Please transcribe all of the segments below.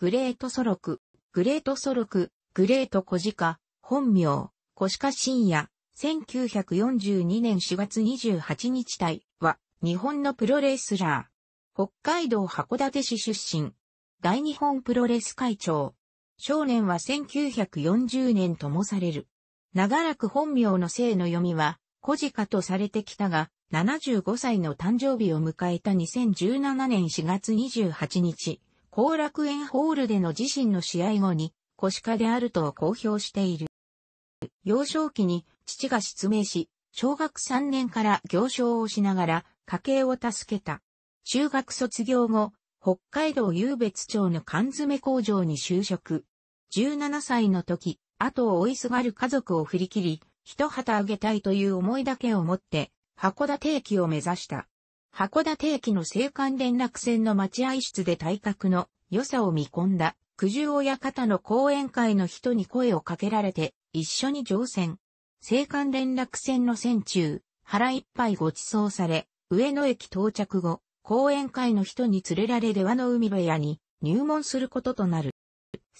グレートソロク、グレートソロク、グレートコジカ、本名、コカ・シ深夜、1942年4月28日体は、日本のプロレスラー。北海道函館市出身。大日本プロレス会長。少年は1940年ともされる。長らく本名の姓の読みは、コジカとされてきたが、75歳の誕生日を迎えた2017年4月28日、後楽園ホールでの自身の試合後に、腰下であると公表している。幼少期に父が失明し、小学3年から行商をしながら家計を助けた。中学卒業後、北海道湧別町の缶詰工場に就職。17歳の時、後を追いすがる家族を振り切り、一旗あげたいという思いだけを持って、函館駅を目指した。函館駅の青函連絡船の待合室で体格の良さを見込んだ、九十親方の講演会の人に声をかけられて、一緒に乗船。青函連絡船の船中、腹いっぱいご馳走され、上野駅到着後、講演会の人に連れられ出和の海部屋に入門することとなる。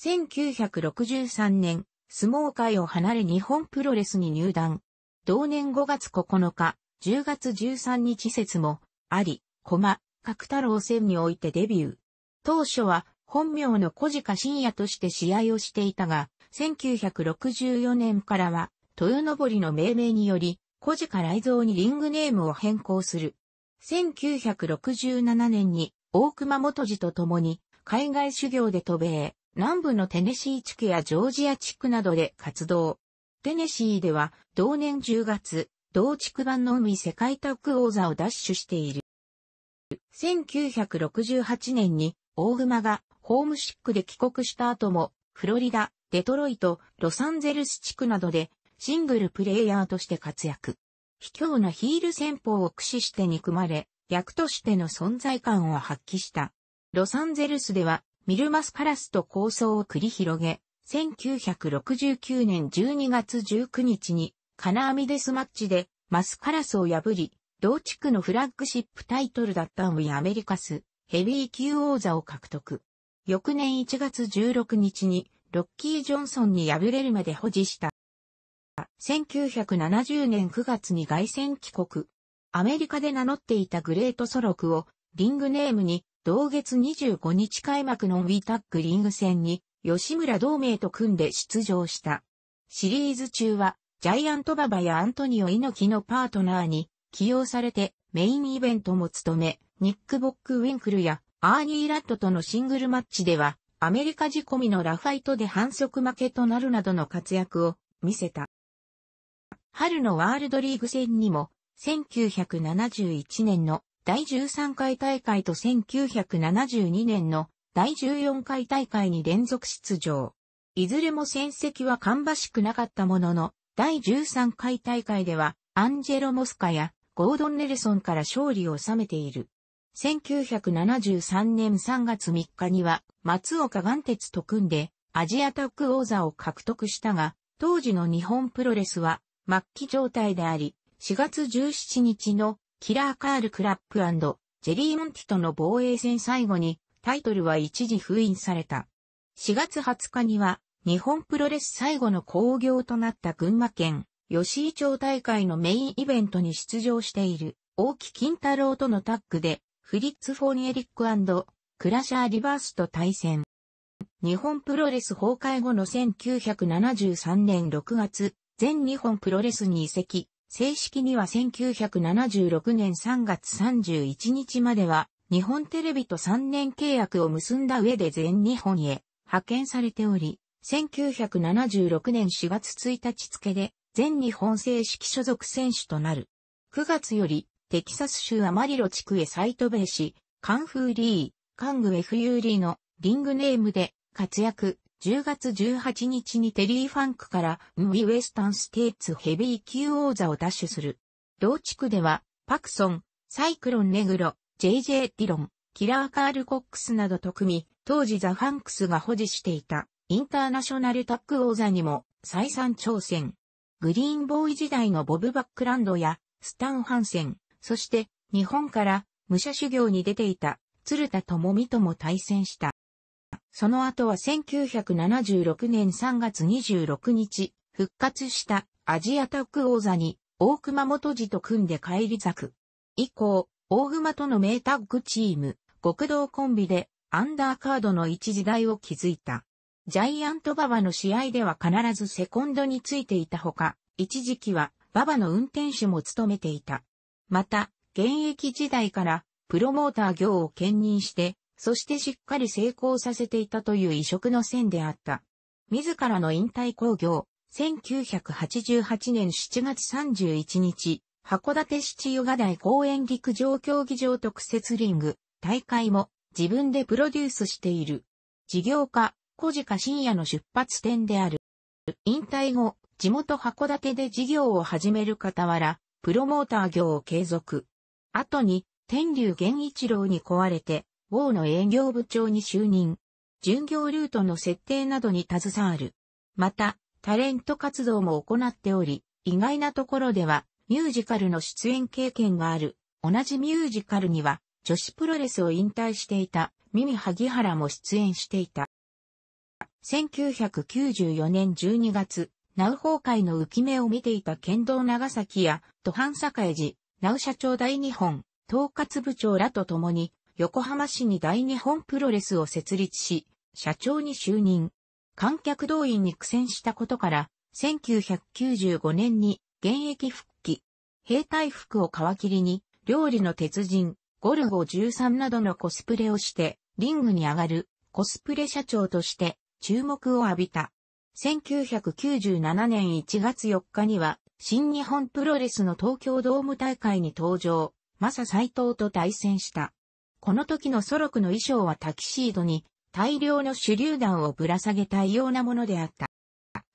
1963年、相撲界を離れ日本プロレスに入団。同年5月9日、10月13日節も、あり、駒、角太郎戦においてデビュー。当初は、本名の小鹿深也として試合をしていたが、1964年からは、豊登りの命名により、小鹿雷蔵にリングネームを変更する。1967年に、大熊元次と共に、海外修行で渡米、南部のテネシー地区やジョージア地区などで活動。テネシーでは、同年10月、同地区版の海世界タッグ王座を奪取している。1968年に大熊がホームシックで帰国した後も、フロリダ、デトロイト、ロサンゼルス地区などでシングルプレイヤーとして活躍。卑怯なヒール戦法を駆使して憎まれ、役としての存在感を発揮した。ロサンゼルスではミルマスカラスと構想を繰り広げ、1969年12月19日に金網デスマッチでマスカラスを破り、同地区のフラッグシップタイトルだったウィアメリカスヘビー級王座を獲得。翌年1月16日にロッキー・ジョンソンに敗れるまで保持した。1970年9月に外戦帰国。アメリカで名乗っていたグレートソロクをリングネームに同月25日開幕のウィタッグリング戦に吉村同盟と組んで出場した。シリーズ中はジャイアントババやアントニオ猪木のパートナーに起用されてメインイベントも務め、ニック・ボック・ウィンクルやアーニー・ラットとのシングルマッチでは、アメリカ仕込みのラファイトで反則負けとなるなどの活躍を見せた。春のワールドリーグ戦にも、1971年の第13回大会と1972年の第14回大会に連続出場。いずれも戦績は芳しくなかったものの、第13回大会では、アンジェロ・モスカやゴードン・ネルソンから勝利を収めている。1973年3月3日には、松岡岩鉄と組んで、アジアタック王座を獲得したが、当時の日本プロレスは、末期状態であり、4月17日のキラーカール・クラップジェリー・モンティとの防衛戦最後にタイトルは一時封印された。4月20日には日本プロレス最後の興行となった群馬県、吉井町大会のメインイベントに出場している、大木金太郎とのタッグで、フリッツ・フォーニエリッククラシャー・リバースと対戦。日本プロレス崩壊後の1973年6月、全日本プロレスに移籍、正式には1976年3月31日までは、日本テレビと3年契約を結んだ上で全日本へ派遣されており、1976年4月1日付で、全日本正式所属選手となる。9月より、テキサス州アマリロ地区へサイトベーし、カンフーリー、カング FU リーのリングネームで活躍。10月18日にテリー・ファンクからムイ・ウェスタン・ステーツヘビー級王座を奪取する。同地区では、パクソン、サイクロン・ネグロ、JJ・ ディロン、キラー・カール・コックスなどと組み、当時ザ・ファンクスが保持していたインターナショナルタッグ王座にも再三挑戦。グリーンボーイ時代のボブ・バックランドやスタン・ハンセン、そして日本から武者修行に出ていた鶴田智美とも対戦した。その後は1976年3月26日、復活したアジアタッグ王座に大熊元次と組んで帰り咲く。以降、大熊との名タッグチーム、極道コンビでアンダーカードの一時代を築いた。ジャイアントババの試合では必ずセコンドについていたほか、一時期はババの運転手も務めていた。また、現役時代からプロモーター業を兼任して、そしてしっかり成功させていたという異色の線であった。自らの引退工業、1988年7月31日、函館七ヨガ台公園陸上競技場特設リング、大会も自分でプロデュースしている。事業家、小鹿深夜の出発点である。引退後、地元函館で事業を始める傍ら、プロモーター業を継続。後に、天竜源一郎に壊れて、王の営業部長に就任。巡業ルートの設定などに携わる。また、タレント活動も行っており、意外なところでは、ミュージカルの出演経験がある。同じミュージカルには、女子プロレスを引退していた、ミミ萩原も出演していた。1994年12月、ナウ崩壊の浮き目を見ていた剣道長崎や、都藩栄寺、ナウ社長大日本、統括部長らと共に、横浜市に大日本プロレスを設立し、社長に就任。観客動員に苦戦したことから、1995年に現役復帰。兵隊服を皮切りに、料理の鉄人、ゴルゴ13などのコスプレをして、リングに上がる、コスプレ社長として、注目を浴びた。1997年1月4日には、新日本プロレスの東京ドーム大会に登場、マサ斎藤と対戦した。この時のソロクの衣装はタキシードに、大量の手榴弾をぶら下げたようなものであった。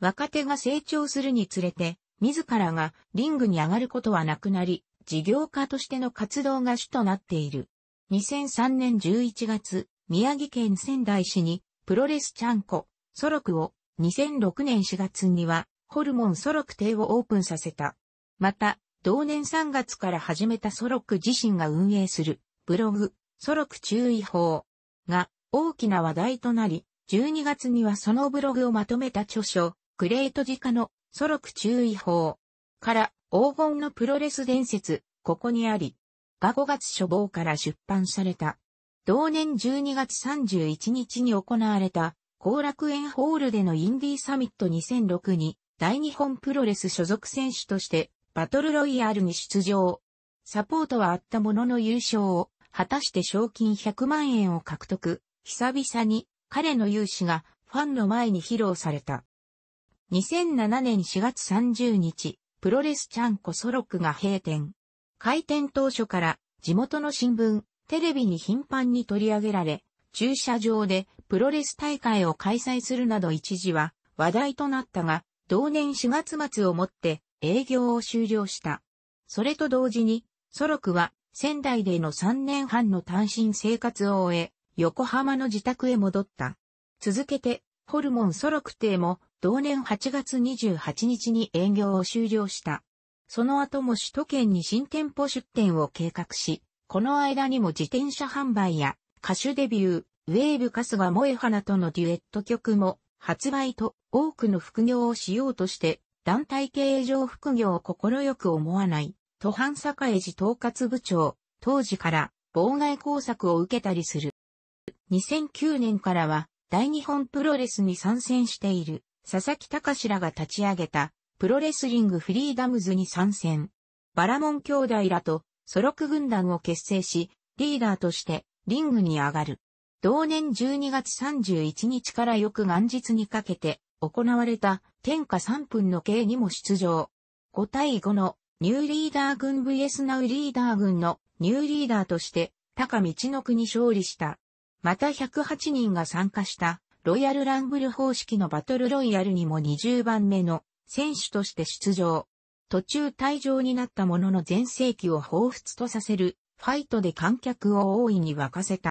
若手が成長するにつれて、自らがリングに上がることはなくなり、事業家としての活動が主となっている。2003年11月、宮城県仙台市にプロレスちゃんこ、ソロクを2006年4月にはホルモンソロク亭をオープンさせた。また、同年3月から始めたソロク自身が運営するブログ、ソロク注意報が大きな話題となり、12月にはそのブログをまとめた著書、グレートジカのソロク注意報から黄金のプロレス伝説、ここにあり、が5月初号から出版された。同年12月31日に行われた、後楽園ホールでのインディーサミット2006に、大日本プロレス所属選手として、バトルロイヤルに出場。サポートはあったものの優勝を、果たして賞金100万円を獲得。久々に、彼の勇姿が、ファンの前に披露された。2007年4月30日、プロレスちゃんこソロクが閉店。開店当初から、地元の新聞、テレビに頻繁に取り上げられ、駐車場でプロレス大会を開催するなど一時は話題となったが、同年4月末をもって営業を終了した。それと同時に、ソロクは仙台での3年半の単身生活を終え、横浜の自宅へ戻った。続けて、ホルモンソロク邸も同年8月28日に営業を終了した。その後も首都圏に新店舗出店を計画し、この間にも自転車販売や歌手デビュー、ウェーブカスが萌花とのデュエット曲も発売と多くの副業をしようとして団体経営上副業を心よく思わない、都坂江寺統括部長、当時から妨害工作を受けたりする。2009年からは大日本プロレスに参戦している佐々木隆らが立ち上げたプロレスリングフリーダムズに参戦。バラモン兄弟らとソロク軍団を結成し、リーダーとしてリングに上がる。同年12月31日から翌元日にかけて行われた天下3分の計にも出場。5対5のニューリーダー軍 VS ナウリーダー軍のニューリーダーとして高道の国勝利した。また108人が参加したロイヤルランブル方式のバトルロイヤルにも20番目の選手として出場。途中退場になったものの全盛期を彷彿とさせる、ファイトで観客を大いに沸かせた。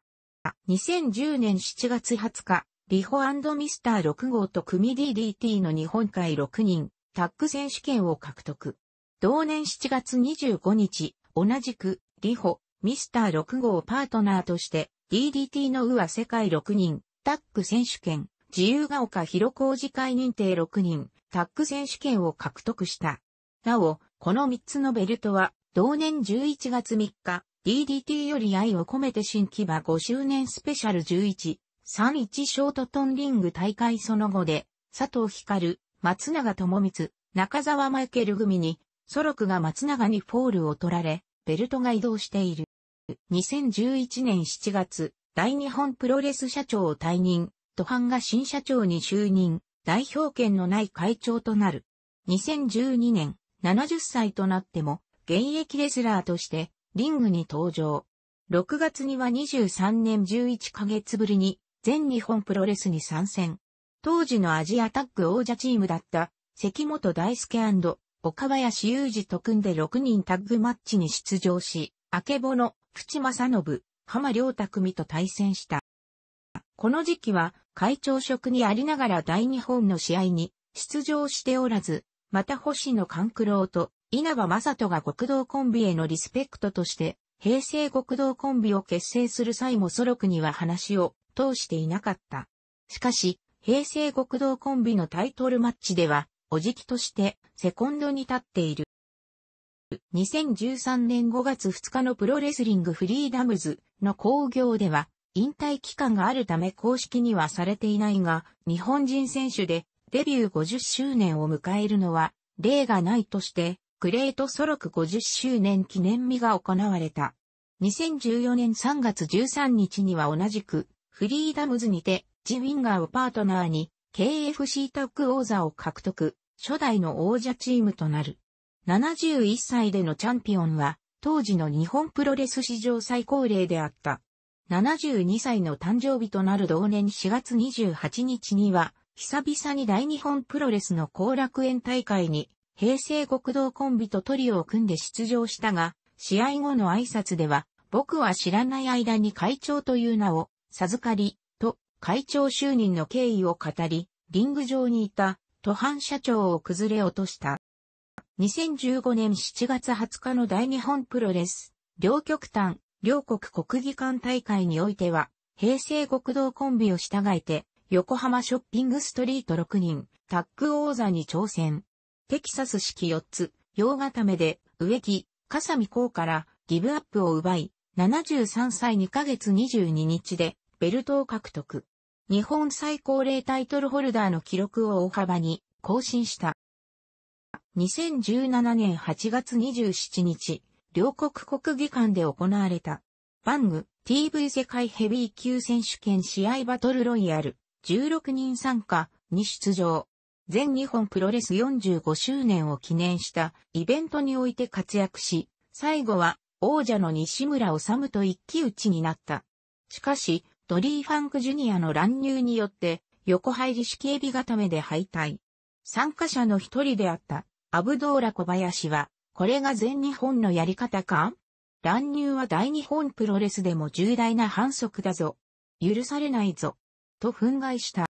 2010年7月20日、リホミスター6号と組 DDT の日本海6人、タッグ選手権を獲得。同年7月25日、同じく、リホ、ミスター6号パートナーとして、DDT のうは世界6人、タッグ選手権、自由が丘広小路会認定6人、タッグ選手権を獲得した。なお、この3つのベルトは、同年11月3日、DDT より愛を込めて新木場5周年スペシャル11、31ショートトンリング大会その後で、佐藤光、松永智光、中沢マイケル組に、ソロクが松永にフォールを取られ、ベルトが移動している。2011年7月、大日本プロレス社長を退任、土版が新社長に就任、代表権のない会長となる。2012年、70歳となっても、現役レスラーとして、リングに登場。6月には23年11ヶ月ぶりに、全日本プロレスに参戦。当時のアジアタッグ王者チームだった、関本大輔岡林雄二と組んで6人タッグマッチに出場し、明けぼの、淵正信、浜良太組と対戦した。この時期は会長職にありながら大日本の試合に出場しておらず、また星野勘九郎と稲葉正人が国道コンビへのリスペクトとして、平成国道コンビを結成する際もソロクには話を通していなかった。しかし、平成国道コンビのタイトルマッチでは、おじきとしてセコンドに立っている。2013年5月2日のプロレスリングフリーダムズの興行では、引退期間があるため公式にはされていないが、日本人選手でデビュー50周年を迎えるのは、例がないとして、クレートソロク50周年記念日が行われた。2014年3月13日には同じく、フリーダムズにて、ジ・ウィンガーをパートナーに、KFC タッグ王座を獲得、初代の王者チームとなる。71歳でのチャンピオンは、当時の日本プロレス史上最高齢であった。72歳の誕生日となる同年4月28日には、久々に大日本プロレスの後楽園大会に、平成極道コンビとトリオを組んで出場したが、試合後の挨拶では、僕は知らない間に会長という名を授かり、と会長就任の経緯を語り、リング上にいた、途半社長を崩れ落とした。2015年7月20日の大日本プロレス、両極端、両国国技館大会においては、平成極道コンビを従えて、横浜ショッピングストリート6人、タッグ王座に挑戦。テキサス式4つ、洋固めで、植木、笠見光からギブアップを奪い、73歳2ヶ月22日でベルトを獲得。日本最高齢タイトルホルダーの記録を大幅に更新した。2017年8月27日、両国国技館で行われた、バング TV 世界ヘビー級選手権試合バトルロイヤル。16人参加に出場。全日本プロレス45周年を記念したイベントにおいて活躍し、最後は王者の西村治と一騎打ちになった。しかし、ドリー・ファンク・ジュニアの乱入によって、横入り式エビ固めで敗退。参加者の一人であった、アブドーラ小林は、これが全日本のやり方か乱入は大日本プロレスでも重大な反則だぞ。許されないぞ。と憤慨した。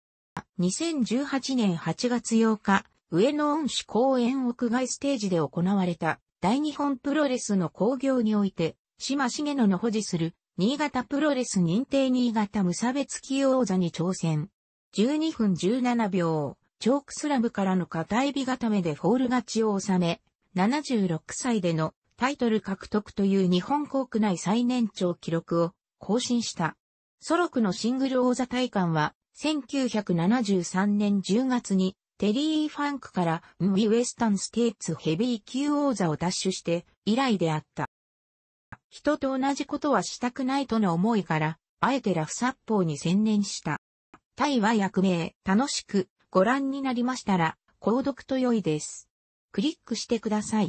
2018年8月8日、上野恩師公園屋外ステージで行われた大日本プロレスの興行において、島重野の保持する新潟プロレス認定新潟無差別起用座に挑戦。12分17秒、チョークスラブからの片指固めでフォール勝ちを収め、76歳でのタイトル獲得という日本国内最年長記録を更新した。ソロクのシングル王座体感は、1973年10月に、テリー・ファンクから、ムイ・ウェスタン・ステーツヘビー級王座を奪取して、以来であった。人と同じことはしたくないとの思いから、あえてラフ殺法に専念した。タイは役名、楽しく、ご覧になりましたら、購読と良いです。クリックしてください。